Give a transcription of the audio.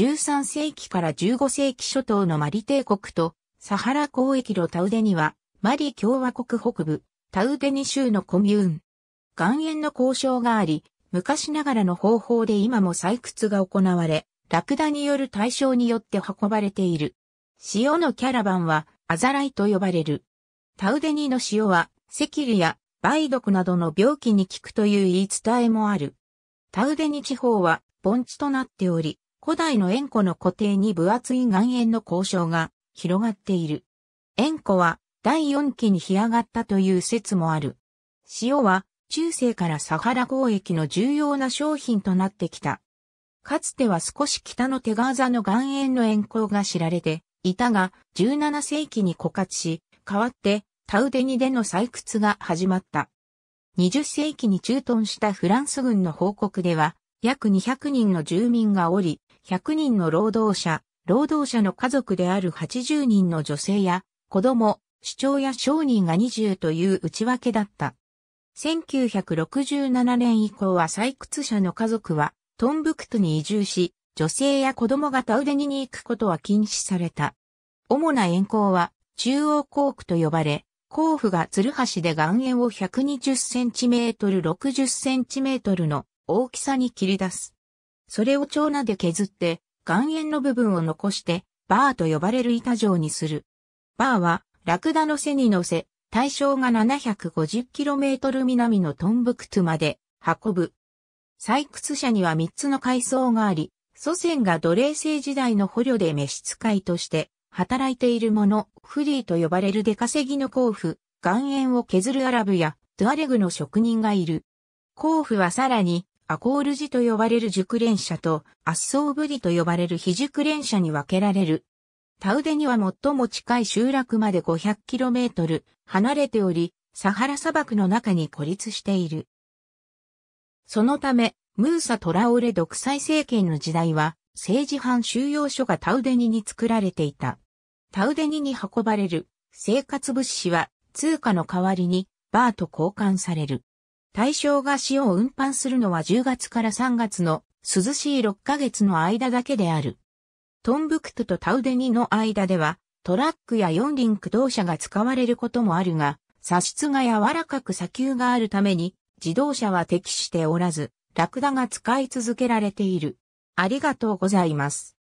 13世紀から15世紀初頭のマリ帝国とサハラ交易路タウデニはマリ共和国北部タウデニ州のコミューン。岩塩の交渉があり、昔ながらの方法で今も採掘が行われ、ラクダによる対象によって運ばれている。塩のキャラバンはアザライと呼ばれる。タウデニの塩はセキルや梅毒などの病気に効くという言い伝えもある。タウデニ地方は盆地となっており、古代の円弧の固定に分厚い岩塩の交渉が広がっている。塩湖は第四期に干上がったという説もある。塩は中世からサハラ交易の重要な商品となってきた。かつては少し北の手川座の岩塩の塩鉱が知られていたが、17世紀に枯渇し、代わってタウデニでの採掘が始まった。20世紀に駐屯したフランス軍の報告では、約200人の住民がおり、100人の労働者、労働者の家族である80人の女性や子供、主張や商人が20という内訳だった。1967年以降は採掘者の家族はトンブクトに移住し、女性や子供がタウデニに行くことは禁止された。主な円行は中央航空と呼ばれ、甲府が鶴橋で岩塩を 120cm60cm の大きさに切り出す。それを長なで削って、岩塩の部分を残して、バーと呼ばれる板状にする。バーは、ラクダの背に乗せ、対象が 750km 南のトンブクトゥまで運ぶ。採掘者には3つの階層があり、祖先が奴隷制時代の捕虜で召使いとして働いているもの、フリーと呼ばれる出稼ぎの甲府、岩塩を削るアラブやドゥアレグの職人がいる。甲府はさらにアコール時と呼ばれる熟練者と、圧送ぶりと呼ばれる非熟練者に分けられる。タウデには最も近い集落まで 500km 離れており、サハラ砂漠の中に孤立している。そのため、ムーサ・トラオレ独裁政権の時代は、政治犯収容所がタウデニに作られていた。タウデニに運ばれる生活物資は通貨の代わりにバーと交換される。対象が塩を運搬するのは10月から3月の涼しい6ヶ月の間だけである。トンブクトとタウデニの間では、トラックや四輪駆動車が使われることもあるが、砂質が柔らかく砂丘があるために、自動車は適しておらず、ラクダが使い続けられている。ありがとうございます。